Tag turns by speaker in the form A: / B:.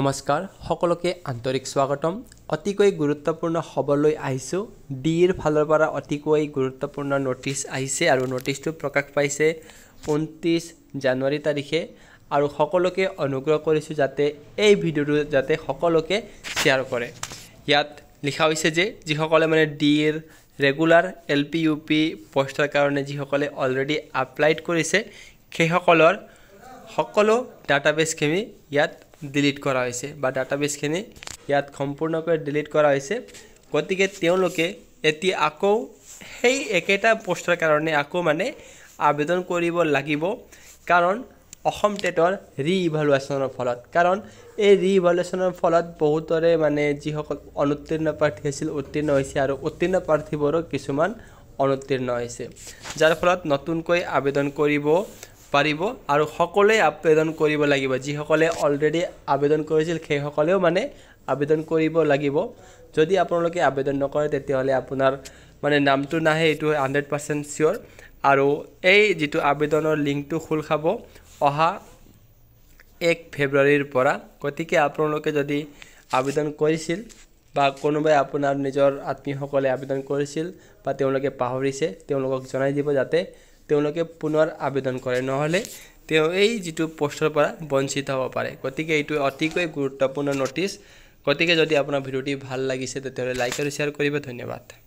A: নমস্কাৰ সকলোকে আন্তৰিক স্বাগতম অতিকৈ গুৰুত্বপূৰ্ণ খবৰলৈ আহিছোঁ ডিৰ ফালৰ পৰা অতিকৈ গুৰুত্বপূৰ্ণ নটিচ আহিছে আৰু নটিচটো প্ৰকাশ পাইছে ঊনত্ৰিছ জানুৱাৰী তাৰিখে আৰু সকলোকে অনুগ্ৰহ কৰিছোঁ যাতে এই ভিডিঅ'টো যাতে সকলোকে শ্বেয়াৰ কৰে ইয়াত লিখা হৈছে যে যিসকলে মানে ডিৰ regular L P U P পষ্টৰ কাৰণে যিসকলে অলৰেডি আপ্লাইড কৰিছে সেইসকলৰ সকলো ডাটাবেছখিনি ইয়াত ডিলিট কৰা হয়েছে বা ডাটাবেসখানে ইয়াত সম্পূৰ্ণকৈ ডিলিট কৰা হয়েছে গতি তেওঁলোকে এটি আকৌ সেই একেটা পোষ্টৰ কাৰণে আকৌ মানে আবেদন কৰিব লাগিব কাৰণ অসম টেটৰ ৰি ইভালুৱেশ্যনৰ ফলত কাৰণ এই ৰি ইভালুৱেশ্যনৰ ফলত বহুতৰে মানে যিসকল অনুত্তীৰ্ণ প্ৰাৰ্থী আছিল উত্তীৰ্ণ হৈছে আৰু উত্তীৰ্ণ প্ৰাৰ্থীবোৰো কিছুমান অনুত্তীৰ্ণ হৈছে যাৰ ফলত নতুনকৈ আবেদন কৰিব পাৰিব আৰু সকলোৱে আবেদন কৰিব লাগিব যিসকলে অলৰেডি আবেদন কৰিছিল সেইসকলেও মানে আবেদন কৰিব লাগিব যদি আপোনালোকে আবেদন নকৰে তেতিয়াহ'লে আপোনাৰ মানে নামটো নাহে এইটো হাণ্ড্ৰেড পাৰ্চেণ্ট চিয়'ৰ আৰু এই যিটো আবেদনৰ লিংকটো খোল খাব অহা এক ফেব্ৰুৱাৰীৰ পৰা গতিকে আপোনালোকে যদি আবেদন কৰিছিল বা কোনোবাই আপোনাৰ নিজৰ আত্মীয়সকলে আবেদন কৰিছিল বা তেওঁলোকে পাহৰিছে তেওঁলোকক জনাই দিব যাতে তেওঁলোকে পুনৰ আবেদন কৰে নহ'লে তেওঁ এই যিটো পষ্টৰ পৰা বঞ্চিত হ'ব পাৰে গতিকে এইটো অতিকৈ গুৰুত্বপূৰ্ণ নটিছ গতিকে যদি আপোনাৰ ভিডিঅ'টি ভাল লাগিছে তেতিয়াহ'লে লাইক আৰু শ্বেয়াৰ কৰিব ধন্যবাদ